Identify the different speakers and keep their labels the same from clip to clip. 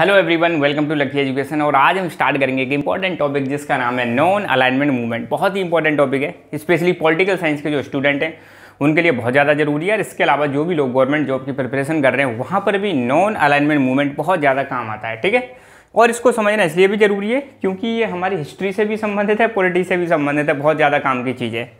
Speaker 1: hello everyone welcome to lucky education और आज हम स्टार्ट करेंगे एक इंपॉर्टेंट टॉपिक जिसका नाम है नॉन अलाइनमेंट मूवमेंट बहुत ही इंपॉर्टेंट टॉपिक है स्पेशली पॉलिटिकल साइंस के जो स्टूडेंट हैं उनके लिए बहुत ज़्यादा जरूरी है और इसके अलावा जो भी लोग गवर्नमेंट जॉब की प्रिपरेशन कर रहे हैं वहाँ पर भी नॉन अलाइनमेंट मूवमेंट बहुत ज़्यादा काम आता है ठीक है और इसको समझना इसलिए भी ज़रूरी है क्योंकि ये हमारी हिस्ट्री से भी संबंधित है पॉलिटी से भी संबंधित है बहुत ज़्यादा काम की चीज़ है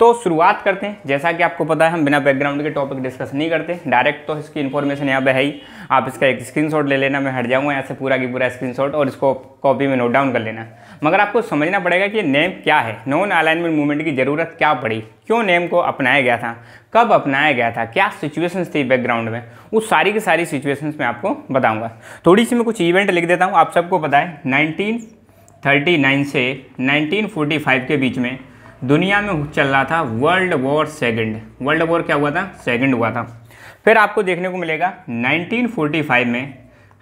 Speaker 1: तो शुरुआत करते हैं जैसा कि आपको पता है हम बिना बैकग्राउंड के टॉपिक डिस्कस नहीं करते डायरेक्ट तो इसकी इन्फॉर्मेशन यहाँ पे है ही आप इसका एक स्क्रीनशॉट ले लेना मैं हट जाऊँगा यहाँ से पूरा की पूरा स्क्रीनशॉट और इसको कॉपी में नोट डाउन कर लेना मगर आपको समझना पड़ेगा कि नेम क्या है नॉन अलाइनमेंट मूवमेंट की ज़रूरत क्या पड़ी क्यों नेम को अपनाया गया था कब अपनाया गया था क्या सिचुएशंस थी बैकग्राउंड में उस सारी की सारी सिचुएशंस मैं आपको बताऊंगा थोड़ी सी मैं कुछ इवेंट लिख देता हूँ आप सबको पता है 1939 से 1945 के बीच में दुनिया में चल रहा था world war second world war क्या हुआ था सेकंड हुआ था फिर आपको देखने को मिलेगा 1945 में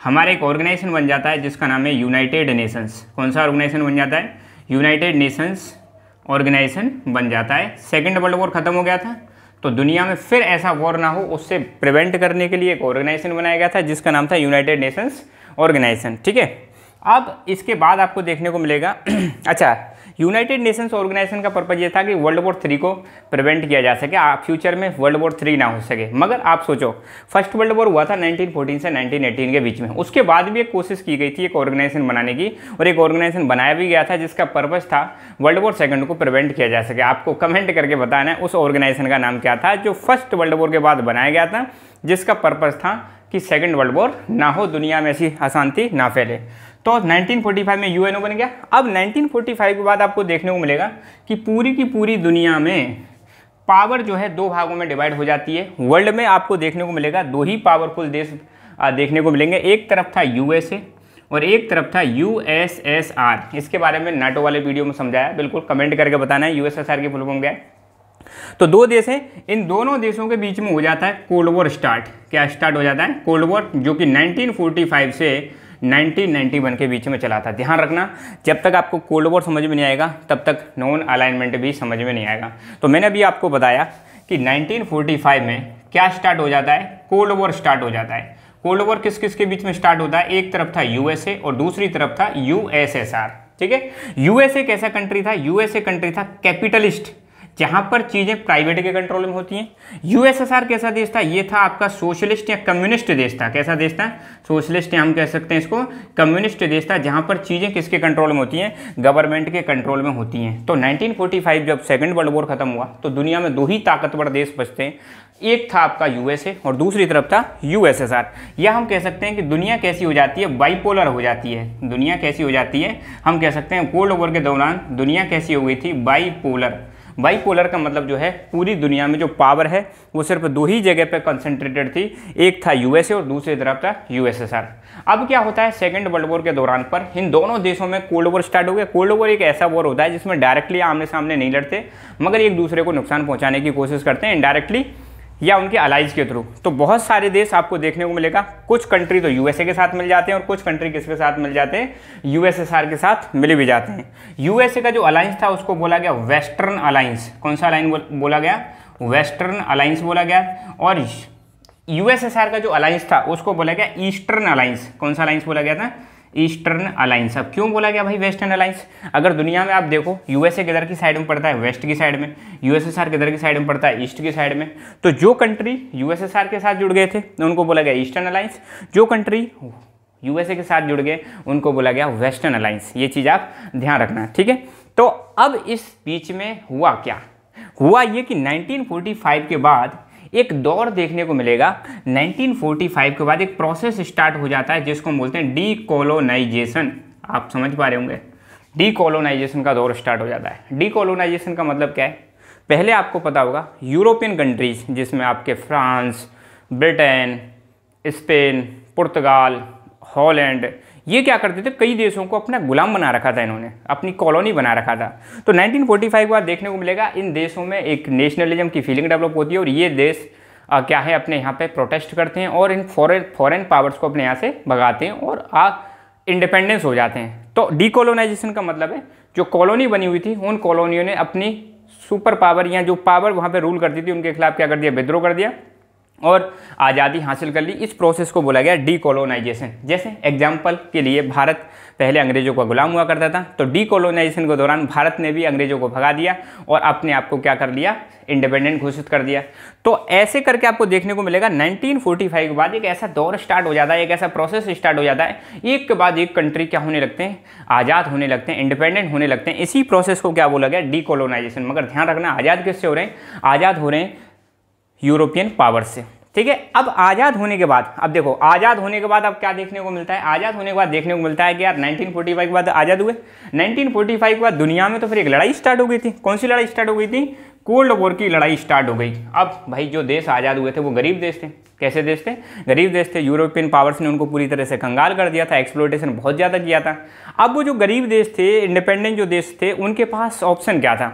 Speaker 1: हमारा एक ऑर्गेनाइजेशन बन जाता है जिसका नाम है यूनाइटेड नेशंस कौन सा ऑर्गेनाइजेशन बन जाता है यूनाइटेड नेशंस ऑर्गेनाइजेशन बन जाता है सेकेंड वर्ल्ड वॉर ख़त्म हो गया था तो दुनिया में फिर ऐसा वॉर ना हो उससे प्रिवेंट करने के लिए एक ऑर्गेनाइजेशन बनाया गया था जिसका नाम था यूनाइटेड नेशंस ऑर्गेनाइजेशन ठीक है अब इसके बाद आपको देखने को मिलेगा अच्छा यूनाइटेड नेशंस ऑर्गेनाइजेशन का पर्पज ये था कि वर्ल्ड वॉर थ्री को प्रिवेंट किया जा सके आप फ्यूचर में वर्ल्ड वॉर थ्री ना हो सके मगर आप सोचो फर्स्ट वर्ल्ड वॉर हुआ था 1914 से 1918 के बीच में उसके बाद भी एक कोशिश की गई थी एक ऑर्गेनाइजेशन बनाने की और एक ऑर्गेनाइजेशन बनाया भी गया था जिसका पर्पज था वर्ल्ड वॉर सेकेंड को प्रिवेंट किया जा सके आपको कमेंट करके बताना है उस ऑर्गेनाइजेशन का नाम क्या था जो फर्स्ट वर्ल्ड वॉर के बाद बनाया गया था जिसका पर्पज़ था कि सेकेंड वर्ल्ड वॉर ना हो दुनिया में ऐसी अशांति ना फैले तो 1945 में यूएनओ बन गया अब 1945 के बाद आपको देखने को मिलेगा कि पूरी की पूरी दुनिया में पावर जो है दो भागों में डिवाइड हो जाती है वर्ल्ड में आपको देखने को मिलेगा दो ही पावरफुल देश देखने को मिलेंगे एक तरफ था यूएसए और एक तरफ था यूएसएसआर इसके बारे में नाटो वाले वीडियो में समझाया बिल्कुल कमेंट करके बताना है यूएसएसआर की फुल गया तो दो देश हैं इन दोनों देशों के बीच में हो जाता है कोल्ड वॉर स्टार्ट क्या स्टार्ट हो जाता है कोल्ड वॉर जो कि 1945 से 1991 के बीच में चला था ध्यान रखना जब तक आपको कोल्ड वॉर समझ में नहीं आएगा तब तक नॉन अलाइनमेंट भी समझ में नहीं आएगा तो मैंने अभी आपको बताया कि 1945 में क्या स्टार्ट हो जाता है कोल्ड वॉर स्टार्ट हो जाता है कोल्ड वॉर किस किस के बीच में स्टार्ट होता है एक तरफ था यूएसए और दूसरी तरफ था यूएसएसआर ठीक है यूएसए कैसा कंट्री था यूएसए कंट्री था कैपिटलिस्ट जहाँ पर चीज़ें प्राइवेट के कंट्रोल में होती हैं यूएसएसआर कैसा देश था ये था आपका सोशलिस्ट या कम्युनिस्ट देश था कैसा देश था सोशलिस्ट या हम कह सकते हैं इसको कम्युनिस्ट देश था जहाँ पर चीज़ें किसके कंट्रोल में होती हैं गवर्नमेंट के कंट्रोल में होती हैं तो नाइनटीन जब सेकेंड वर्ल्ड वॉर खत्म हुआ तो दुनिया में दो ही ताकतवर देश बचते हैं एक था आपका यूएसए और दूसरी तरफ था यूएसएसआर या हम कह सकते हैं कि दुनिया कैसी हो जाती है बाइपोलर हो जाती है दुनिया कैसी हो जाती है हम कह सकते हैं कोल्ड वॉर के दौरान दुनिया कैसी हो गई थी बाइपोलर बाईपोलर का मतलब जो है पूरी दुनिया में जो पावर है वो सिर्फ दो ही जगह पर कंसेंट्रेटेड थी एक था यूएसए और दूसरी तरफ था यूएसएसआर अब क्या होता है सेकेंड वर्ल्ड वॉर के दौरान पर इन दोनों देशों में कोल्ड वॉर स्टार्ट हो गया कोल्ड वॉर एक ऐसा वॉर होता है जिसमें डायरेक्टली आमने सामने नहीं लड़ते मगर एक दूसरे को नुकसान पहुंचाने की कोशिश करते हैं इनडायरेक्टली या उनके अलाइज के थ्रू तो बहुत सारे देश आपको देखने को मिलेगा कुछ कंट्री तो यूएसए के साथ मिल जाते हैं और कुछ कंट्री किसके साथ मिल जाते हैं यूएसएसआर के साथ मिले भी जाते हैं यूएसए का जो अलायंस था उसको बोला गया वेस्टर्न अलायंस कौन सा अलाइन बोला गया वेस्टर्न अलायंस बोला गया और यूएसएसआर का जो अलायंस था उसको बोला गया ईस्टर्न अलायंस कौन सा अलायंस बोला गया था ईस्टर्न अलायंस अब क्यों बोला गया भाई वेस्टर्न अलायंस अगर दुनिया में आप देखो यूएसए किधर की साइड में पड़ता है वेस्ट की साइड में यूएसएसआर किधर की साइड में पड़ता है ईस्ट की साइड में तो जो कंट्री यूएसएसआर के साथ जुड़ गए थे उनको बोला गया ईस्टर्न अलायंस जो कंट्री यूएसए के साथ जुड़ गए उनको बोला गया वेस्टर्न अलायंस ये चीज़ आप ध्यान रखना ठीक है तो अब इस बीच में हुआ क्या हुआ ये कि 1945 के बाद एक दौर देखने को मिलेगा 1945 के बाद एक प्रोसेस स्टार्ट हो जाता है जिसको हम बोलते हैं डीकोलोनाइजेशन आप समझ पा रहे होंगे डीकोलोनाइजेशन का दौर स्टार्ट हो जाता है डीकोलोनाइजेशन का मतलब क्या है पहले आपको पता होगा यूरोपियन कंट्रीज जिसमें आपके फ्रांस ब्रिटेन स्पेन पुर्तगाल हॉलैंड ये क्या करते थे कई देशों को अपना गुलाम बना रखा था इन्होंने अपनी कॉलोनी बना रखा था तो 1945 के बाद देखने को मिलेगा इन देशों में एक नेशनलिज्म की फीलिंग डेवलप होती है और ये देश आ, क्या है अपने यहाँ पे प्रोटेस्ट करते हैं और इन फॉरन फॉरन पावर्स को अपने यहाँ से भगाते हैं और आ इंडिपेंडेंस हो जाते हैं तो डिकोलोनाइजेशन का मतलब है जो कॉलोनी बनी हुई थी उन कॉलोनियों ने अपनी सुपर पावर या जो पावर वहाँ पर रूल करती थी उनके खिलाफ क्या कर दिया विद्रोह कर दिया और आज़ादी हासिल कर ली इस प्रोसेस को बोला गया डीकोलोनाइजेशन जैसे एग्जाम्पल के लिए भारत पहले अंग्रेज़ों का गुलाम हुआ करता था तो डीकोलोनाइजेशन के दौरान भारत ने भी अंग्रेज़ों को भगा दिया और अपने आप को क्या कर लिया इंडिपेंडेंट घोषित कर दिया तो ऐसे करके आपको देखने को मिलेगा 1945 के बाद एक ऐसा दौर स्टार्ट हो जाता है एक ऐसा प्रोसेस स्टार्ट हो जाता है एक के बाद एक कंट्री क्या होने लगते हैं आज़ाद होने लगते हैं इंडिपेंडेंट होने लगते हैं इसी प्रोसेस को क्या बोला गया डीकोलोनाइजेशन मगर ध्यान रखना आज़ाद किससे हो रहे हैं आज़ाद हो रहे हैं यूरोपियन पावर से ठीक है अब आज़ाद होने के बाद अब देखो आज़ाद होने के बाद अब क्या देखने को मिलता है आज़ाद होने के बाद देखने को मिलता है कि यार 1945 के बाद आज़ाद हुए 1945 के बाद दुनिया में तो फिर एक लड़ाई स्टार्ट हो गई थी कौन सी लड़ाई स्टार्ट हो गई थी कोल्ड वॉर की लड़ाई स्टार्ट हो गई अब भाई जो देश आज़ाद हुए थे वो गरीब देश थे कैसे देश थे गरीब देश थे यूरोपियन पावर्स ने उनको पूरी तरह से कंगाल कर दिया था एक्सप्लोटेशन बहुत ज़्यादा किया था अब वो जो गरीब देश थे इंडिपेंडेंट जो देश थे उनके पास ऑप्शन क्या था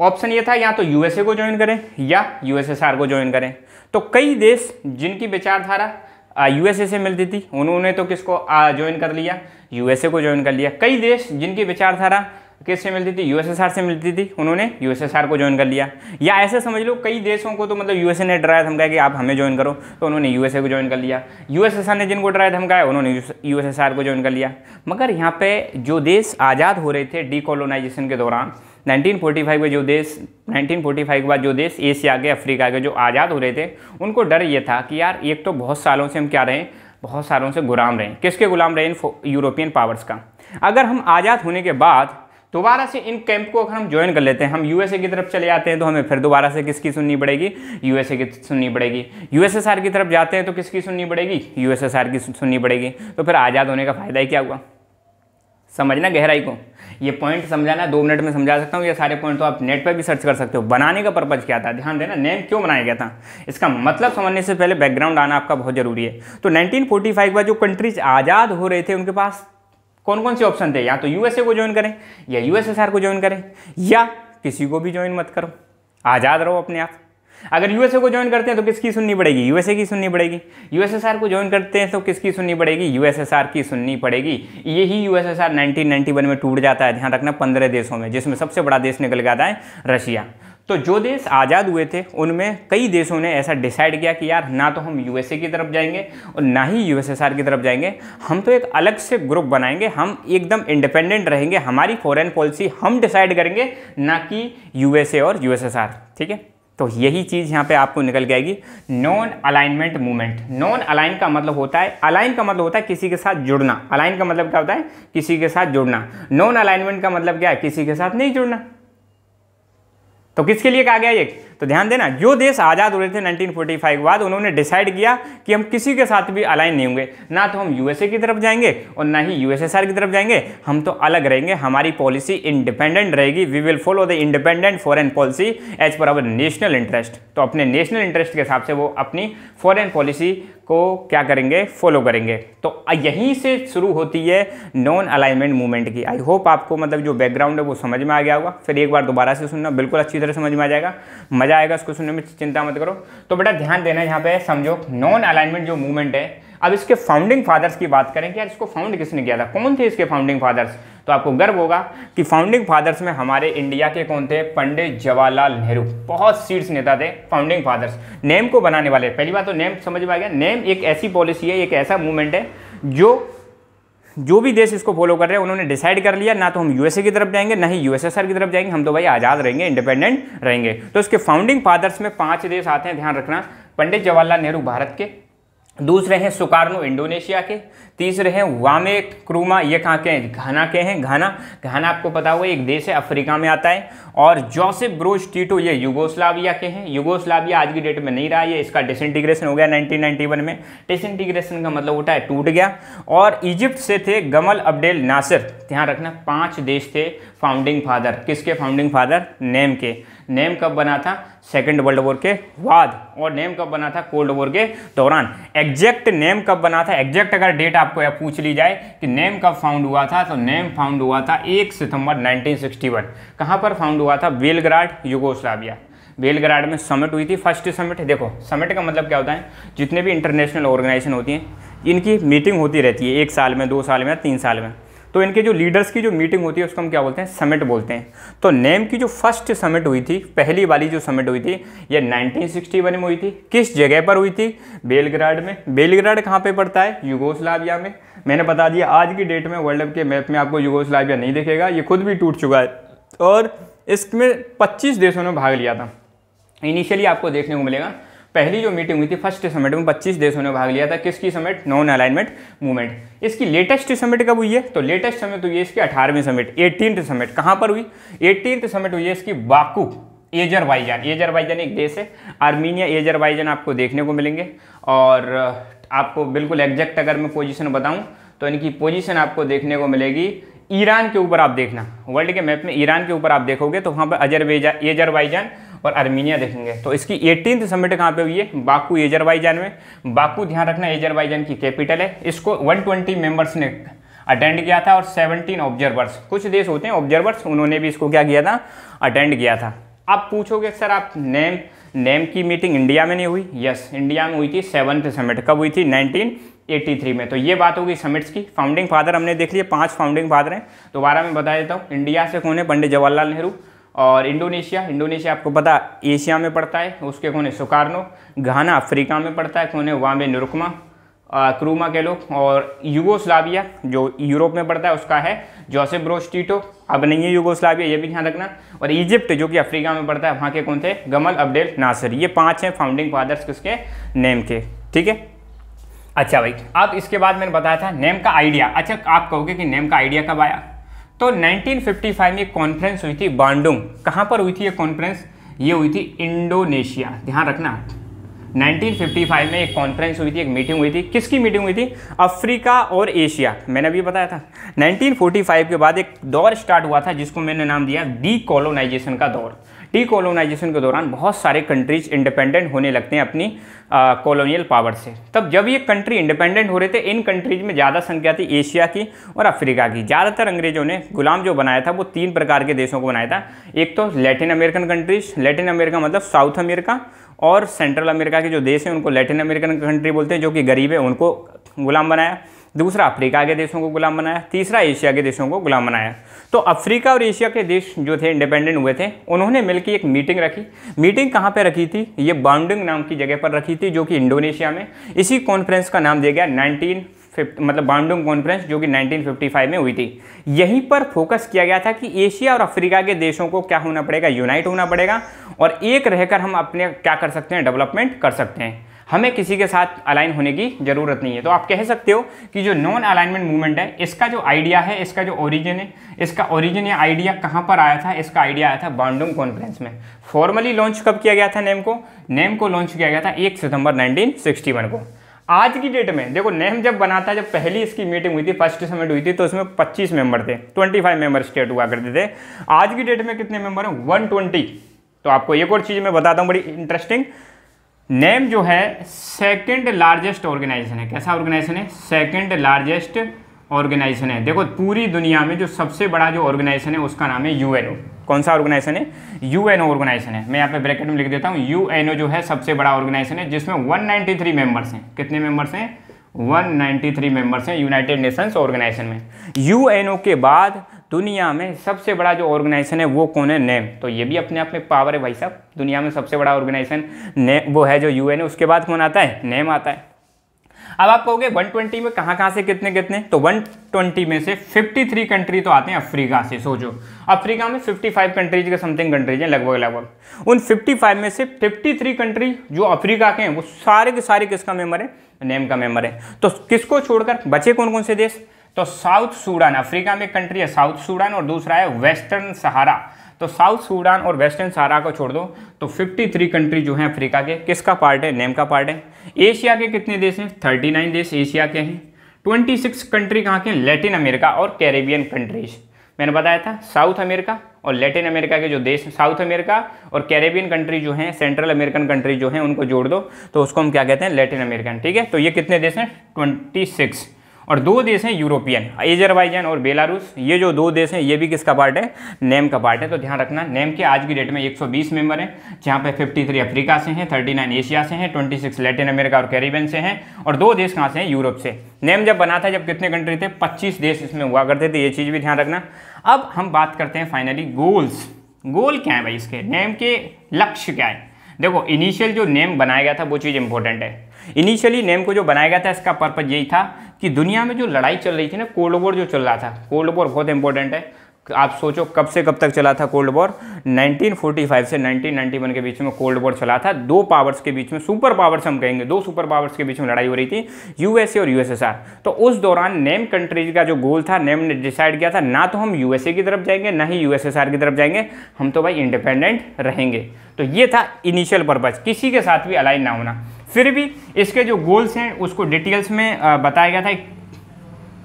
Speaker 1: ऑप्शन ये था या तो यूएसए को ज्वाइन करें या यूएसएसआर को ज्वाइन करें तो कई देश जिनकी विचारधारा यूएसए से मिलती थी उन्होंने तो किसको ज्वाइन कर लिया यूएसए को ज्वाइन कर लिया कई देश जिनकी विचारधारा किससे मिलती थी यूएसएसआर से मिलती थी उन्होंने यूएसएसआर को ज्वाइन कर लिया या ऐसे समझ लो कई देशों को तो मतलब यूएसए ने डराया धमकाया कि आप हमें ज्वाइन करो तो उन्होंने यूएसए को ज्वाइन कर लिया यूएसएसआर ने जिनको डराया धमकाया उन्होंने यूएसएसआर को ज्वाइन कर लिया मगर यहाँ पे जो देश आज़ाद हो रहे थे डीकोलोनाइजेशन के दौरान 1945 के जो देश 1945 के बाद जो देश एशिया के अफ्रीका के जो आज़ाद हो रहे थे उनको डर ये था कि यार एक तो बहुत सालों से हम क्या रहे बहुत सालों से गुलाम रहे किसके गुलाम रहे इन यूरोपियन पावर्स का अगर हम आज़ाद होने के बाद दोबारा से इन कैंप को अगर हम ज्वाइन कर लेते हैं हम यूएसए की तरफ चले जाते हैं तो हमें फिर दोबारा से किसकी सुननी पड़ेगी यूएसए की सुननी पड़ेगी यूएसएसआर की तरफ जाते हैं तो किसकी सुननी पड़ेगी यूएसएसआर की सुननी पड़ेगी तो फिर आज़ाद होने का फ़ायदा ही क्या हुआ समझना गहराई को ये पॉइंट समझाना दो मिनट में समझा सकता हूँ ये सारे पॉइंट तो आप नेट पर भी सर्च कर सकते हो बनाने का पर्पज़ क्या था ध्यान देना नेम क्यों बनाया गया था इसका मतलब समझने से पहले बैकग्राउंड आना आपका बहुत ज़रूरी है तो नाइनटीन फोर्टी फाइव जो कंट्रीज आज़ाद हो रहे थे उनके पास कौन कौन से ऑप्शन थे या तो यूएसए को ज्वाइन करें या यूएसएसआर को ज्वाइन करें या किसी को भी ज्वाइन मत करो आज़ाद रहो अपने आप अगर यूएसए को ज्वाइन करते हैं तो किसकी सुननी पड़ेगी यूएसए की सुननी पड़ेगी यूएसएसआर को ज्वाइन करते हैं तो किसकी सुननी पड़ेगी यूएसएसआर की सुननी पड़ेगी यही यूएसएसआर 1991 में टूट जाता है ध्यान रखना पंद्रह देशों में जिसमें सबसे बड़ा देश निकल के आता है रशिया तो जो देश आज़ाद हुए थे उनमें कई देशों ने ऐसा डिसाइड किया कि यार ना तो हम यूएसए की तरफ जाएंगे और ना ही यूएसएसआर की तरफ जाएंगे हम तो एक अलग से ग्रुप बनाएंगे हम एकदम इंडिपेंडेंट रहेंगे हमारी फॉरेन पॉलिसी हम डिसाइड करेंगे ना कि यूएसए और यूएसएसआर ठीक है तो यही चीज़ यहां पे आपको निकल के आएगी non alignment movement non align का मतलब होता है अलाइन का मतलब होता है किसी के साथ जुड़ना अलाइन का मतलब क्या होता है किसी के साथ जुड़ना नॉन अलाइनमेंट का मतलब क्या है किसी के साथ नहीं जुड़ना तो किसके लिए कहा गया ये तो ध्यान देना जो देश आज़ाद हुए थे 1945 के बाद उन्होंने डिसाइड किया कि हम किसी के साथ भी अलाइन नहीं होंगे ना तो हम यूएसए की तरफ जाएंगे और ना ही यूएसएसआर की तरफ जाएंगे हम तो अलग रहेंगे हमारी पॉलिसी इंडिपेंडेंट रहेगी we will follow the independent foreign policy as per our national interest तो अपने नेशनल इंटरेस्ट के हिसाब से वो अपनी फॉरन पॉलिसी को क्या करेंगे फॉलो करेंगे तो यहीं से शुरू होती है नॉन अलाइनमेंट मूवमेंट की आई होप आपको मतलब जो बैकग्राउंड है वो समझ में आ गया होगा फिर एक बार दोबारा से सुनना बिल्कुल अच्छी तरह समझ में आ जाएगा मजा मजा आएगा इस क्वेश्चन में चिंता मत करो तो बेटा ध्यान देना यहाँ पे समझो नॉन अलाइनमेंट जो मूवमेंट है अब इसके फाउंडिंग फादर्स की बात करें कि यार इसको फाउंड किसने किया था कौन थे इसके फाउंडिंग फादर्स तो आपको गर्व होगा कि फाउंडिंग फादर्स में हमारे इंडिया के कौन थे पंडित जवाहरलाल नेहरू बहुत सीट्स नेता थे फाउंडिंग फादर्स नेम को बनाने वाले पहली बात तो नेम समझ में आ गया नेम एक ऐसी पॉलिसी है एक ऐसा मूवमेंट है जो जो भी देश इसको फॉलो कर रहे हैं उन्होंने डिसाइड कर लिया ना तो हम यूएसए की तरफ जाएंगे ना ही यूएसएसआर की तरफ जाएंगे हम तो भाई आज़ाद रहेंगे इंडिपेंडेंट रहेंगे तो इसके फाउंडिंग फादर्स में पांच देश आते हैं ध्यान रखना पंडित जवाहरलाल नेहरू भारत के दूसरे हैं सुकारनो इंडोनेशिया के तीसरे हैं वामे क्रूमा ये कहाँ के हैं घाना के हैं घाना घाना आपको पता हुआ एक देश है अफ्रीका में आता है और जोसेफ ब्रोज टीटो ये युगोस्लाविया के हैं युगोस्लाविया आज की डेट में नहीं रहा ये इसका डिसइंटीग्रेशन हो गया 1991 में डिसइंटीग्रेशन का मतलब उठा है टूट गया और इजिप्ट से थे गमल अब्डेल नासिर ध्यान रखना पाँच देश थे फाउंडिंग फादर किसके फाउंडिंग फादर नेम के नेम कब बना था सेकेंड वर्ल्ड वॉर के बाद और नेम कब बना था कोल्ड वॉर के दौरान एग्जैक्ट नेम कब बना था एग्जैक्ट अगर डेट आप आपको यह पूछ ली जाए कि नेम कब फाउंड हुआ था तो नेम फाउंड हुआ था एक सितंबर 1961 कहाँ पर फाउंड हुआ था बेलग्राड युगोस्लाविया बेलग्राड में समिट हुई थी फर्स्ट समिट देखो समिट का मतलब क्या होता है जितने भी इंटरनेशनल ऑर्गेनाइजेशन होती हैं इनकी मीटिंग होती रहती है एक साल में दो साल में तीन साल में तो इनके जो लीडर्स की जो मीटिंग होती है उसको हम क्या बोलते हैं समिट बोलते हैं तो नेम की जो फर्स्ट समिट हुई थी पहली वाली जो समिट हुई थी ये 1961 में हुई थी किस जगह पर हुई थी बेलग्राड में बेलग्राड कहाँ पे पड़ता है युगोस्लाविया में मैंने बता दिया आज की डेट में वर्ल्ड के मैप में आपको युगोस्लाविया नहीं दिखेगा ये खुद भी टूट चुका है और इसमें पच्चीस देशों ने भाग लिया था इनिशियली आपको देखने को मिलेगा पहली जो मीटिंग हुई थी फर्स्ट समिट में 25 देशों ने भाग लिया था किसकी समिट नॉन अलाइनमेंट मूवमेंट इसकी लेटेस्ट समिट कब हुई है तो लेटेस्ट समिट तो हुई है इसकी अठारहवीं समिट एटीन समिट कहां पर हुई एटीन समिट हुई है इसकी बाकू एजरबाइजान एजरबाइजान एक देश है आर्मीनिया एजरबाइजान आपको देखने को मिलेंगे और आपको बिल्कुल एग्जैक्ट अगर मैं पोजिशन बताऊं तो इनकी पोजिशन आपको देखने को मिलेगी ईरान के ऊपर आप देखना वर्ल्ड के मैप में ईरान के ऊपर आप देखोगे तो वहाँ पर अजरबेजा एजरबाइजान और आर्मीनिया देखेंगे तो इसकी एटीन समिट कहाँ पे हुई है बाकू एजरबाईजान में बाकू ध्यान रखना एजरबाईजान की कैपिटल है इसको 120 मेम्बर्स ने अटेंड किया था और 17 ऑब्जर्वर्स कुछ देश होते हैं ऑब्जर्वर्स उन्होंने भी इसको क्या किया था अटेंड किया था आप पूछोगे सर आप नेम नेम की मीटिंग इंडिया में नहीं हुई यस इंडिया में हुई थी सेवन्थ समिट कब हुई थी नाइनटीन 83 में तो ये बात होगी समिट्स की फाउंडिंग फादर हमने देख लिए पांच फाउंडिंग फादर हैं दोबारा मैं बता देता हूँ इंडिया से कौन है पंडित जवाहरलाल नेहरू और इंडोनेशिया इंडोनेशिया आपको पता एशिया में पड़ता है उसके कौन है सुकारनो घाना अफ्रीका में पड़ता है कौन है वामे नुरुकमा क्रूमा के लोग और यूगोस्लाविया जो यूरोप में पड़ता है उसका है जोसेफ ब्रोस्टीटो अब नहीं है यूगोस्लाविया ये भी ध्यान रखना और इजिप्ट जो कि अफ्रीका में पड़ता है वहाँ के कौन थे गमल अब्डेल नासिर ये पांच हैं फाउंडिंग फादर्स किसके नेम के ठीक है अच्छा भाई अब इसके बाद मैंने बताया था नेम का आइडिया अच्छा आप कहोगे कि नेम का आइडिया कब आया तो 1955 में कॉन्फ्रेंस हुई थी बांडुंग कहां पर हुई थी ये कॉन्फ्रेंस ये हुई थी इंडोनेशिया ध्यान रखना 1955 में एक कॉन्फ्रेंस हुई थी एक मीटिंग हुई थी किसकी मीटिंग हुई थी अफ्रीका और एशिया मैंने अभी बताया था 1945 के बाद एक दौर स्टार्ट हुआ था जिसको मैंने नाम दिया डी का दौर डीकोलोनाइजेशन के दौरान बहुत सारे कंट्रीज इंडिपेंडेंट होने लगते हैं अपनी कॉलोनियल पावर से तब जब ये कंट्री इंडिपेंडेंट हो रहे थे इन कंट्रीज में ज़्यादा संख्या थी एशिया की और अफ्रीका की ज़्यादातर अंग्रेजों ने गुलाम जो बनाया था वो तीन प्रकार के देशों को बनाया था एक तो Latin American countries Latin America मतलब साउथ अमेरिका और सेंट्रल अमेरिका के जो देश हैं उनको लैटिन अमेरिकन कंट्री बोलते हैं जो कि गरीब है उनको गुलाम बनाया दूसरा अफ्रीका के देशों को गुलाम बनाया तीसरा एशिया के देशों को गुलाम बनाया तो अफ्रीका और एशिया के देश जो थे इंडिपेंडेंट हुए थे उन्होंने मिलकर एक मीटिंग रखी मीटिंग कहाँ पर रखी थी ये बाउंडिंग नाम की जगह पर रखी थी जो कि इंडोनेशिया में इसी कॉन्फ्रेंस का नाम दिया गया नाइनटीन मतलब बाउंडिंग कॉन्फ्रेंस जो कि 1955 में हुई थी यहीं पर फोकस किया गया था कि एशिया और अफ्रीका के देशों को क्या होना पड़ेगा यूनाइट होना पड़ेगा और एक रहकर हम अपने क्या कर सकते हैं डेवलपमेंट कर सकते हैं हमें किसी के साथ अलाइन होने की ज़रूरत नहीं है तो आप कह सकते हो कि जो नॉन अलाइनमेंट मूवमेंट है इसका जो आइडिया है इसका जो ओरिजिन है इसका ओरिजिन या आइडिया कहाँ पर आया था इसका आइडिया आया था बांडुंग कॉन्फ्रेंस में फॉर्मली लॉन्च कब किया गया था नेम को नेम को लॉन्च किया गया था एक सितंबर नाइनटीन को आज की डेट में देखो नेम जब बना था जब पहली इसकी मीटिंग हुई थी फर्स्ट समिट हुई थी तो उसमें 25 मेंबर थे 25 मेंबर स्टेट हुआ करते थे आज की डेट में कितने मेंबर हैं 120 तो आपको एक और चीज़ मैं बताता हूँ बड़ी इंटरेस्टिंग नेम जो है सेकंड लार्जेस्ट ऑर्गेनाइजेशन है कैसा ऑर्गेनाइजेशन है सेकंड लार्जेस्ट ऑर्गेनाइजेशन है देखो पूरी दुनिया में जो सबसे बड़ा जो ऑर्गेनाइजेशन है उसका नाम है यूएनओ कौन सा ऑर्गेनाइजेशन है यूएनओ ऑर्गेनाइजेशन है मैं यहाँ पे ब्रैकेट में लिख देता हूँ यूएनओ जो है सबसे बड़ा ऑर्गेनाइजेशन है जिसमें वन मेंबर्स हैं कितने मेंबर्स हैं 193 मेंबर्स हैं यूनाइटेड नेशंस ऑर्गेनाइजेशन में यूएनओ के बाद दुनिया में सबसे बड़ा जो ऑर्गेनाइजेशन है वो कौन है नेम तो ये भी अपने आप में पावर है भाई साहब दुनिया में सबसे बड़ा ऑर्गेनाइजेशन ने वो है जो यूएन है उसके बाद कौन आता है नेम आता है अब आप कहोगे 120 में कहां कहां से कितने कितने तो 120 में से 53 कंट्री तो आते हैं अफ्रीका से सोचो अफ्रीका में 55 कंट्रीज के समथिंग कंट्रीज हैं लगभग लगभग उन 55 में से 53 कंट्री जो अफ्रीका के हैं वो सारे के सारे किसका मेंबर है नेम का मेंबर है तो किसको छोड़कर बचे कौन कौन से देश तो साउथ सूडान अफ्रीका में कंट्री है साउथ सूडान और दूसरा है वेस्टर्न सहारा तो साउथ सूडान और वेस्टर्न सहारा को छोड़ दो तो 53 कंट्री जो है अफ्रीका के किसका पार्ट है नेम का पार्ट है एशिया के कितने देश हैं 39 देश एशिया के हैं 26 कंट्री कहाँ के हैं लैटिन अमेरिका और कैरेबियन कंट्रीज मैंने बताया था साउथ अमेरिका और लैटिन अमेरिका के जो देश साउथ अमेरिका और कैरेबियन कंट्री जो हैं सेंट्रल अमेरिकन कंट्री जो हैं उनको जोड़ दो तो उसको हम क्या कहते हैं लैटिन अमेरिकन ठीक है तो ये कितने देश हैं ट्वेंटी सिक्स और दो देश हैं यूरोपियन एजरबाइजान और बेलारूस ये जो दो देश हैं ये भी किसका पार्ट है नेम का पार्ट है तो ध्यान रखना नेम के आज की डेट में 120 मेंबर हैं जहाँ पे 53 अफ्रीका से हैं 39 एशिया से हैं 26 लैटिन अमेरिका और कैरिबियन से हैं और दो देश कहाँ से हैं यूरोप से नेम जब बना था जब कितने कंट्री थे पच्चीस देश इसमें हुआ करते थे ये चीज़ भी ध्यान रखना अब हम बात करते हैं फाइनली गोल्स गोल क्या है भाई इसके नेम के लक्ष्य क्या है देखो इनिशियल जो नेम बनाया गया था वो चीज़ इंपॉर्टेंट है इनिशियली नेम को जो बनाया गया था इसका पर्पज यही था कि दुनिया में जो लड़ाई चल रही थी ना कोल्ड वॉर जो चल रहा था कोल्ड वॉर बहुत इंपॉर्टेंट है आप सोचो कब से कब तक चला था कोल्ड वॉर 1945 से 1991 के बीच में कोल्ड वॉर चला था दो पावर्स के बीच में सुपर पावर्स हम कहेंगे दो सुपर पावर्स के बीच में लड़ाई हो रही थी यूएसए और यूएसएसआर तो उस दौरान नेम कंट्रीज का जो गोल था नेम ने डिसाइड किया था ना तो हम यूएसए की तरफ जाएंगे ना ही यूएसएसआर की तरफ जाएंगे हम तो भाई इंडिपेंडेंट रहेंगे तो ये था इनिशियल पर्पज़ किसी के साथ भी अलाइन ना होना फिर भी इसके जो गोल्स हैं उसको डिटेल्स में बताया गया था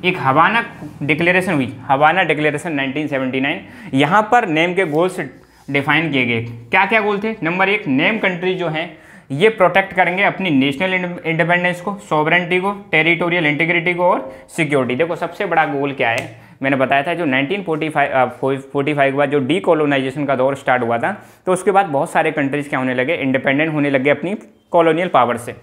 Speaker 1: एक हवाना डिक्लेरेशन हुई हवाना डिक्लेरेशन 1979 यहाँ पर नेम के गोल्स डिफाइन किए गए क्या क्या गोल थे नंबर एक नेम कंट्री जो है ये प्रोटेक्ट करेंगे अपनी नेशनल इंडिपेंडेंस को सॉवरेंटी को टेरिटोरियल इंटीग्रिटी को और सिक्योरिटी देखो सबसे बड़ा गोल क्या है मैंने बताया था जो 1945 फोर्टी के बाद जो डीकोलोनाइजेशन का दौर स्टार्ट हुआ था तो उसके बाद बहुत सारे कंट्रीज़ क्या होने लगे इंडिपेंडेंट होने लगे अपनी कॉलोनियल पावर से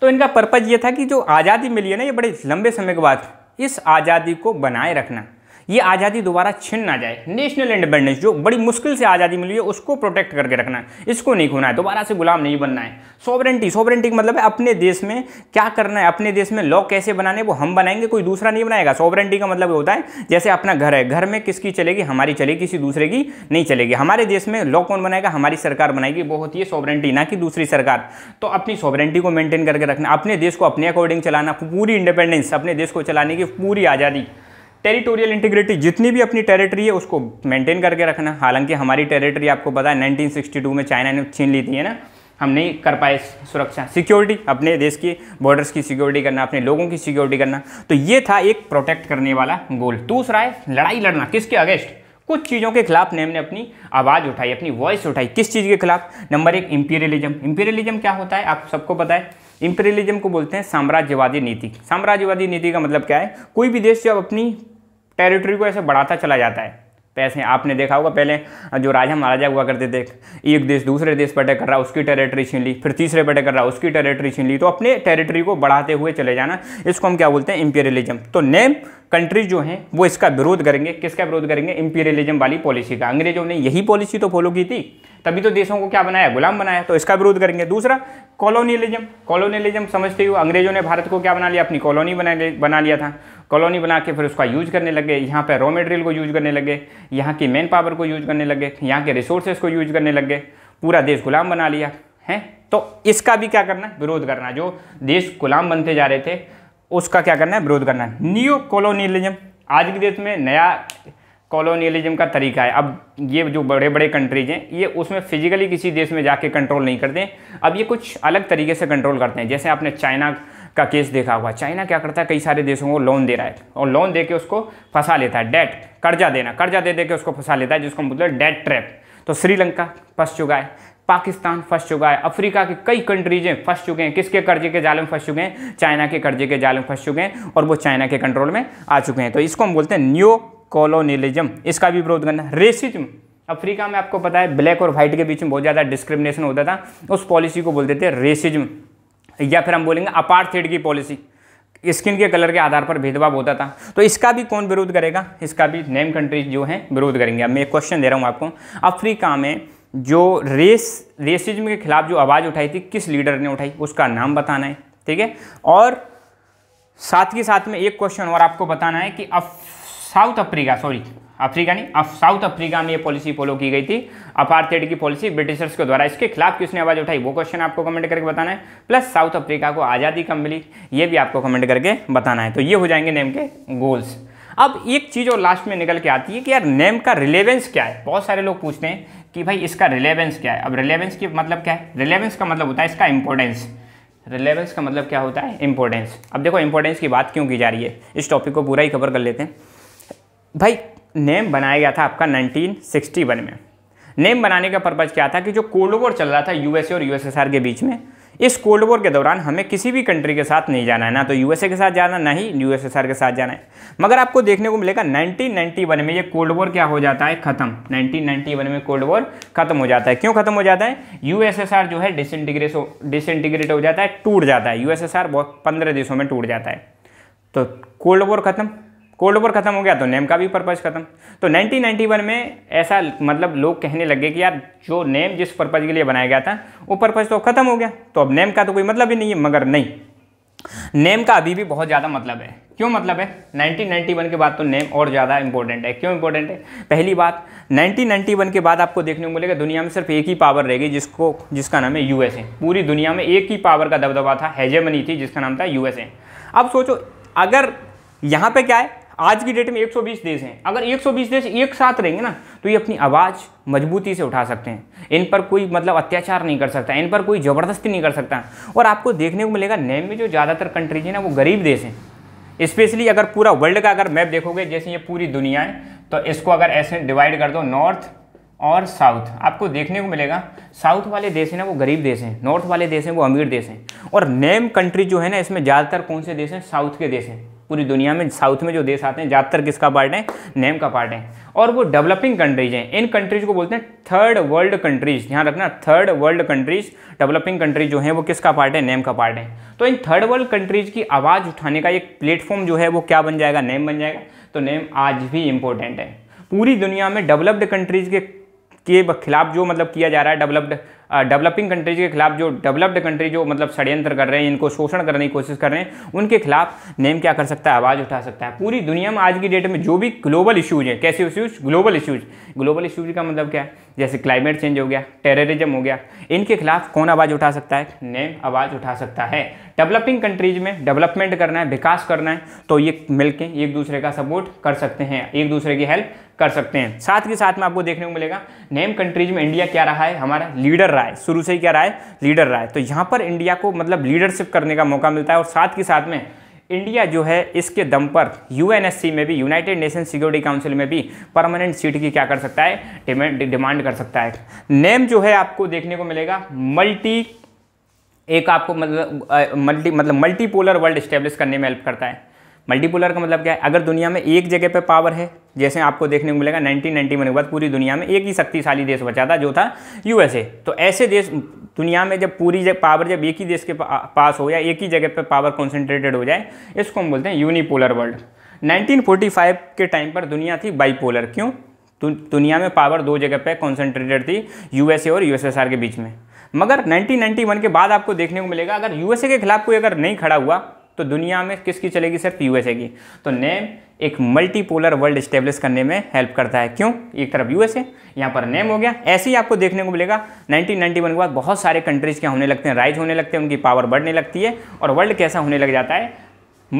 Speaker 1: तो इनका पर्पज़ ये था कि जो आज़ादी मिली है ना ये बड़े लंबे समय के बाद इस आज़ादी को बनाए रखना ये आज़ादी दोबारा छिन ना जाए नेशनल इंडिपेंडेंस जो बड़ी मुश्किल से आज़ादी मिली है उसको प्रोटेक्ट करके रखना है इसको नहीं खोना है दोबारा से गुलाम नहीं बनना है सॉबरेंटी सॉवरेंटी मतलब है अपने देश में क्या करना है अपने देश में लॉ कैसे बनाने वो हम बनाएंगे कोई दूसरा नहीं बनाएगा सॉबरेंटी का मतलब होता है जैसे अपना घर है घर में किसकी चलेगी हमारी चलेगी किसी दूसरे की नहीं चलेगी हमारे देश में लॉ कौन बनाएगा हमारी सरकार बनाएगी वो होती है सॉवरेंटी ना कि दूसरी सरकार तो अपनी सॉबरेंटी को मेंटेन करके रखना अपने देश को अपने अकॉर्डिंग चलाना पूरी इंडिपेंडेंस अपने देश को चलाने की पूरी आज़ादी टेरिटोरियल इंटीग्रिटी जितनी भी अपनी टेरिटरी है उसको मेंटेन करके रखना हालांकि हमारी टेरिटरी आपको पता है नाइनटीन में चाइना ने छीन ली थी है ना हम नहीं कर पाए सुरक्षा सिक्योरिटी अपने देश की बॉर्डर्स की सिक्योरिटी करना अपने लोगों की सिक्योरिटी करना तो ये था एक प्रोटेक्ट करने वाला गोल दूसरा है लड़ाई लड़ना किसके अगेंस्ट कुछ चीज़ों के खिलाफ ने हमने अपनी आवाज़ उठाई अपनी वॉइस उठाई किस चीज़ के खिलाफ नंबर एक इम्पीरियलिज्म इम्पीरियलिज्म क्या होता है आप सबको पता है इंपेरियलिज्म को बोलते हैं साम्राज्यवादी नीति साम्राज्यवादी नीति का मतलब क्या है कोई भी देश जब अपनी टेरिटरी को ऐसे बढ़ाता चला जाता है पैसे आपने देखा होगा पहले जो राजा महाराजा हुआ करते थे एक देश दूसरे देश पर अटैक कर रहा उसकी टेरिटरी छीन ली फिर तीसरे पर अटैक कर रहा उसकी टेरिटरी छीन ली तो अपने टेरिटरी को बढ़ाते हुए चले जाना इसको हम क्या बोलते हैं इंपेरियलिज्म तो नेम कंट्रीज जो हैं वो इसका विरोध करेंगे किसका विरोध करेंगे इंपीरियलिज्म वाली पॉलिसी का अंग्रेजों ने यही पॉलिसी तो फॉलो की थी तभी तो देशों को क्या बनाया गुलाम बनाया तो इसका विरोध करेंगे दूसरा कॉलोनियलिज्म कॉलोनियलिज्म समझते हो अंग्रेजों ने भारत को क्या बना लिया अपनी कॉलोनी बना लिया था कॉलोनी बना के फिर उसका यूज करने लगे यहाँ पर रॉ मेटेरियल को यूज करने लगे यहाँ की मैन पावर को यूज करने लगे यहाँ के रिसोर्सेज को यूज करने लगे पूरा देश गुलाम बना लिया है तो इसका भी क्या करना है विरोध करना जो देश गुलाम बनते जा रहे थे उसका क्या करना है विरोध करना है न्यू कॉलोनियलिज्म आज के देश में नया कॉलोनियलिज्म का तरीका है अब ये जो बड़े बड़े कंट्रीज हैं ये उसमें फिजिकली किसी देश में जाके कंट्रोल नहीं करते अब ये कुछ अलग तरीके से कंट्रोल करते हैं जैसे आपने चाइना का केस देखा हुआ चाइना क्या करता है कई सारे देशों को लोन दे रहा है और लोन दे के उसको फंसा लेता है डेट कर्जा देना कर्जा दे दे के उसको फंसा लेता है जिसको मतलब डेट ट्रैप तो श्रीलंका फंस चुका है पाकिस्तान फंस चुका है अफ्रीका के कई कंट्रीज हैं फंस चुके हैं किसके कर्जे के जाल में फंस चुके हैं चाइना के कर्जे के जाल में फंस चुके हैं और वो चाइना के कंट्रोल में आ चुके हैं तो इसको हम बोलते हैं न्यू कॉलोनियलिज्म इसका भी विरोध करना रेसिज्म अफ्रीका में आपको पता है ब्लैक और व्हाइट के बीच में बहुत ज़्यादा डिस्क्रिमिनेशन होता था उस पॉलिसी को बोलते थे रेसिज्म या फिर हम बोलेंगे अपार्थेड की पॉलिसी स्किन के कलर के आधार पर भेदभाव होता था तो इसका भी कौन विरोध करेगा इसका भी नेम कंट्रीज जो हैं विरोध करेंगे अब मैं एक क्वेश्चन दे रहा हूँ आपको अफ्रीका में जो रेस रेसिज्म के खिलाफ जो आवाज़ उठाई थी किस लीडर ने उठाई उसका नाम बताना है ठीक है और साथ ही साथ में एक क्वेश्चन और आपको बताना है कि अफ साउथ अफ्रीका सॉरी अफ्रीका नहीं अफ साउथ अफ्रीका में ये पॉलिसी फॉलो की गई थी अपार्थेड की पॉलिसी ब्रिटिशर्स के द्वारा इसके खिलाफ किसने आवाज़ उठाई वो क्वेश्चन आपको कमेंट करके बताना है प्लस साउथ अफ्रीका को आज़ादी कब मिली ये भी आपको कमेंट करके बताना है तो ये हो जाएंगे नेम के गोल्स अब एक चीज़ और लास्ट में निकल के आती है कि यार नेम का रिलेवेंस क्या है बहुत सारे लोग पूछते हैं कि भाई इसका रिलेवेंस क्या है अब रिलेवेंस की मतलब क्या है रिलेवेंस का मतलब होता है इसका इंपॉर्टेंस रिलेवेंस का मतलब क्या होता है इंपॉर्टेंस अब देखो इंपॉर्टेंस की बात क्यों की जा रही है इस टॉपिक को पूरा ही कवर कर लेते हैं भाई नेम बनाया गया था आपका 1961 में नेम बनाने का पर्पज़ क्या था कि जो कोल्ड वॉर चल रहा था यूएसए और यूएसएसआर के बीच में इस कोल्ड वॉर के दौरान हमें किसी भी कंट्री के साथ नहीं जाना है ना तो यूएसए के साथ जाना ना ही यूएसएसआर के साथ जाना है मगर आपको देखने को मिलेगा 1991 में ये कोल्ड वॉर क्या हो जाता है खत्म 1991 में कोल्ड वॉर खत्म हो जाता है क्यों खत्म हो जाता है यूएसएसआर जो है डिसइंटीग्रेट डिसइंटीग्रेट हो जाता है टूट जाता है यूएसएसआर बहुत पंद्रह देशों में टूट जाता है तो कोल्ड वॉर खत्म कोल्ड वॉर खत्म हो गया तो नेम का भी पर्पज़ खत्म तो 1991 में ऐसा मतलब लोग कहने लगे कि यार जो नेम जिस पर्पज़ के लिए बनाया गया था वो पर्पज़ तो खत्म हो गया तो अब नेम का तो कोई मतलब ही नहीं है मगर नहीं नेम का अभी भी बहुत ज़्यादा मतलब है क्यों मतलब है 1991 के बाद तो नेम और ज़्यादा इंपॉर्टेंट है क्यों इंपॉर्टेंट है पहली बात 1991 के बाद आपको देखने को मिलेगा दुनिया में सिर्फ एक ही पावर रहेगी जिसको जिसका नाम है यूएसए पूरी दुनिया में एक ही पावर का दबदबा था हेजेमनी थी जिसका नाम था यूएसए अब सोचो अगर यहां पे क्या है आज की डेट में 120 देश हैं अगर 120 देश एक साथ रहेंगे ना तो ये अपनी आवाज़ मजबूती से उठा सकते हैं इन पर कोई मतलब अत्याचार नहीं कर सकता इन पर कोई ज़बरदस्ती नहीं कर सकता और आपको देखने को मिलेगा नेम में जो ज़्यादातर कंट्रीज हैं ना वो गरीब देश हैं स्पेशली अगर पूरा वर्ल्ड का अगर मैप देखोगे जैसे ये पूरी दुनिया है तो इसको अगर ऐसे डिवाइड कर दो नॉर्थ और साउथ आपको देखने को मिलेगा साउथ वाले देश हैं ना वो गरीब देश हैं नॉर्थ वाले देश हैं वो अमीर देश हैं और नेम कंट्री जो है ना इसमें ज़्यादातर कौन से देश हैं साउथ के देश हैं पूरी दुनिया में साउथ में जो देश आते हैं ज़्यादातर किसका पार्ट है नेम का पार्ट है और वो डेवलपिंग कंट्रीज हैं इन कंट्रीज को बोलते हैं थर्ड वर्ल्ड कंट्रीज ध्यान रखना third world countries developing countries जो हैं वो किसका पार्ट है नेम का पार्ट है तो इन थर्ड वर्ल्ड कंट्रीज की आवाज़ उठाने का एक प्लेटफॉर्म जो है वो क्या बन जाएगा नेम बन जाएगा तो नेम आज भी इम्पोर्टेंट है पूरी दुनिया में डेवलप्ड कंट्रीज के के खिलाफ जो मतलब किया जा रहा है डेवलप्ड डेवलपिंग कंट्रीज के खिलाफ जो डेवलप्ड कंट्री जो मतलब षड्यंत्र कर रहे हैं इनको शोषण करने की कोशिश कर रहे हैं उनके खिलाफ नेम क्या कर सकता है आवाज़ उठा सकता है पूरी दुनिया में आज की डेट में जो भी ग्लोबल इशूज़ हैं कैसे issues global issues global issues का मतलब क्या है जैसे क्लाइमेट चेंज हो गया टेररिज्म हो गया इनके खिलाफ कौन आवाज़ उठा सकता है नेम आवाज़ उठा सकता है डेवलपिंग कंट्रीज में डेवलपमेंट करना है विकास करना है तो ये मिलकर एक दूसरे का सपोर्ट कर सकते हैं एक दूसरे की हेल्प कर सकते हैं साथ के साथ में आपको देखने को मिलेगा नेम कंट्रीज में इंडिया क्या रहा है हमारा लीडर रहा है शुरू से ही क्या रहा है लीडर रहा है तो यहाँ पर इंडिया को मतलब लीडरशिप करने का मौका मिलता है और साथ के साथ में इंडिया जो है इसके दम पर यूएनएससी में भी यूनाइटेड नेशन सिक्योरिटी काउंसिल में भी परमानेंट सीट की क्या कर सकता है डिमांड कर सकता है नेम जो है आपको देखने को मिलेगा मल्टी एक आपको मतलब मल्टी मतलब मल्टीपोलर वर्ल्ड इस्टेब्लिश करने में हेल्प करता है मल्टीपोलर का मतलब क्या है अगर दुनिया में एक जगह पे पावर है जैसे आपको देखने को मिलेगा 1991 के बाद पूरी दुनिया में एक ही शक्तिशाली देश बचा था जो था यूएसए तो ऐसे देश दुनिया में जब पूरी जब पावर जब एक ही देश के पास हो या एक ही जगह पर पावर कॉन्सेंट्रेटेड हो जाए इसको हम बोलते हैं यूनिपोलर वर्ल्ड 1945 के टाइम पर दुनिया थी बाईपोलर क्यों दुनिया में पावर दो जगह पर कॉन्सेंट्रेटेड थी यूएसए और यूएसएसआर के बीच में मगर 1991 के बाद आपको देखने को मिलेगा अगर यूएसए के खिलाफ कोई अगर नहीं खड़ा हुआ तो दुनिया में किसकी चलेगी सिर्फ यूएसए की तो नेम एक मल्टीपोलर वर्ल्ड स्टेब्लिश करने में हेल्प करता है क्यों एक तरफ यूएसए यहाँ पर नेम हो गया ऐसे ही आपको देखने को मिलेगा 1991 के बाद बहुत सारे कंट्रीज़ के होने लगते हैं राइज होने लगते हैं उनकी पावर बढ़ने लगती है और वर्ल्ड कैसा होने लग जाता है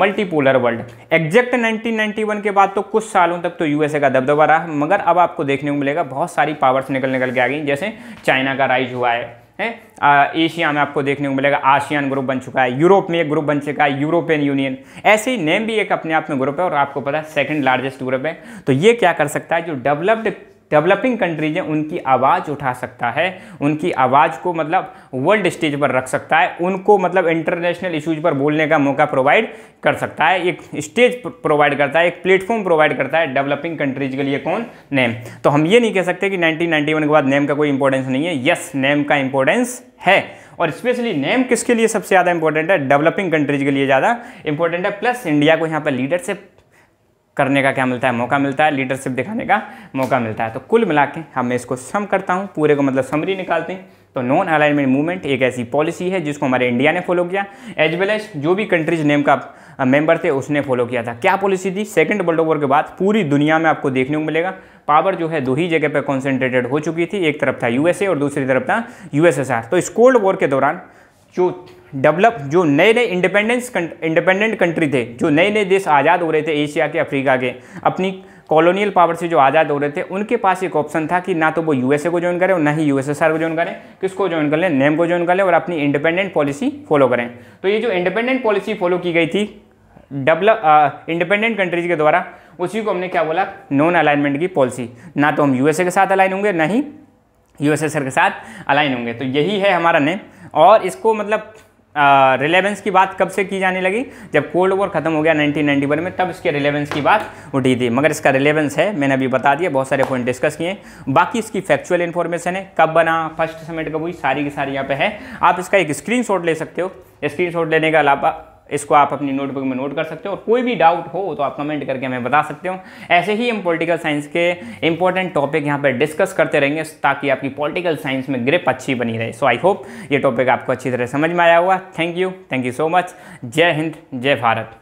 Speaker 1: मल्टीपोलर वर्ल्ड एग्जैक्ट 1991 के बाद तो कुछ सालों तक तो यूएसए का दबदबा रहा मगर अब आपको देखने को मिलेगा बहुत सारी पावर्स निकल निकल के आ गई जैसे चाइना का राइज हुआ है है एशिया में आपको देखने को मिलेगा आसियान ग्रुप बन चुका है यूरोप में एक ग्रुप बन चुका है यूरोपियन यूनियन ऐसे ही नेम भी एक अपने आप में ग्रुप है और आपको पता है सेकेंड लार्जेस्ट ग्रुप है तो ये क्या कर सकता है जो डेवलप्ड डेवलपिंग कंट्रीज हैं उनकी आवाज़ उठा सकता है उनकी आवाज़ को मतलब वर्ल्ड स्टेज पर रख सकता है उनको मतलब इंटरनेशनल इशूज़ पर बोलने का मौका प्रोवाइड कर सकता है एक स्टेज प्रोवाइड करता है एक प्लेटफॉर्म प्रोवाइड करता है डेवलपिंग कंट्रीज के लिए कौन नेम तो हम ये नहीं कह सकते कि 1991 के बाद नेम का कोई इंपॉर्टेंस नहीं है यस नेम का इंपॉर्टेंस है और स्पेशली नेम किसके लिए सबसे ज़्यादा इंपॉर्टेंट है डेवलपिंग कंट्रीज के लिए ज़्यादा इंपॉर्टेंट है प्लस इंडिया को यहाँ पर लीडरशिप करने का क्या मिलता है मौका मिलता है लीडरशिप दिखाने का मौका मिलता है तो कुल मिला के हम मैं इसको सम करता हूँ पूरे को मतलब समरी निकालते हैं तो नॉन अलाइनमेंट मूवमेंट एक ऐसी पॉलिसी है जिसको हमारे इंडिया ने फॉलो किया एज वेल एज जो भी कंट्रीज नेम का मेंबर थे उसने फॉलो किया था क्या पॉलिसी थी सेकेंड वर्ल्ड वॉर के बाद पूरी दुनिया में आपको देखने को मिलेगा पावर जो है दो ही जगह पर कॉन्सेंट्रेटेड हो चुकी थी एक तरफ था यूएसए और दूसरी तरफ था यूएसएसआर तो इस कोल्ड वॉर के दौरान जो डेवलप जो नए नए इंडिपेंडेंस इंडिपेंडेंट कंट्री थे जो नए नए देश आज़ाद हो रहे थे एशिया के अफ्रीका के अपनी कॉलोनियल पावर से जो आज़ाद हो रहे थे उनके पास एक ऑप्शन था कि ना तो वो यूएसए को ज्वाइन करें और ना ही यूएसएसआर को ज्वाइन करें किसको ज्वाइन कर लें नेम को ज्वाइन कर लें और अपनी इंडिपेंडेंट पॉलिसी फॉलो करें तो ये जो इंडिपेंडेंट पॉलिसी फॉलो की गई थी डेवलप इंडिपेंडेंट कंट्रीज के द्वारा उसी को हमने क्या बोला नॉन अलाइनमेंट की पॉलिसी ना तो हम यू के साथ अलाइन होंगे ना ही यू के साथ अलाइन होंगे तो यही है हमारा नेम और इसको मतलब रिलेवेंस की बात कब से की जाने लगी जब कोल्ड वॉर खत्म हो गया 1991 में तब इसके रिलेवेंस की बात उठी थी मगर इसका रिलेवेंस है मैंने अभी बता दिया बहुत सारे पॉइंट डिस्कस किए बाकी इसकी फैक्चुअल इन्फॉर्मेशन है कब बना फर्स्ट समिट कब हुई सारी की सारी यहाँ पे है आप इसका एक स्क्रीन ले सकते हो स्क्रीन लेने के अलावा इसको आप अपनी नोटबुक में नोट कर सकते हो और कोई भी डाउट हो तो आप कमेंट करके हमें बता सकते हो ऐसे ही हम पॉलिटिकल साइंस के इंपॉर्टेंट टॉपिक यहाँ पर डिस्कस करते रहेंगे ताकि आपकी पॉलिटिकल साइंस में ग्रिप अच्छी बनी रहे सो आई होप ये टॉपिक आपको अच्छी तरह समझ में आया हुआ thank you thank you so much जय हिंद जय भारत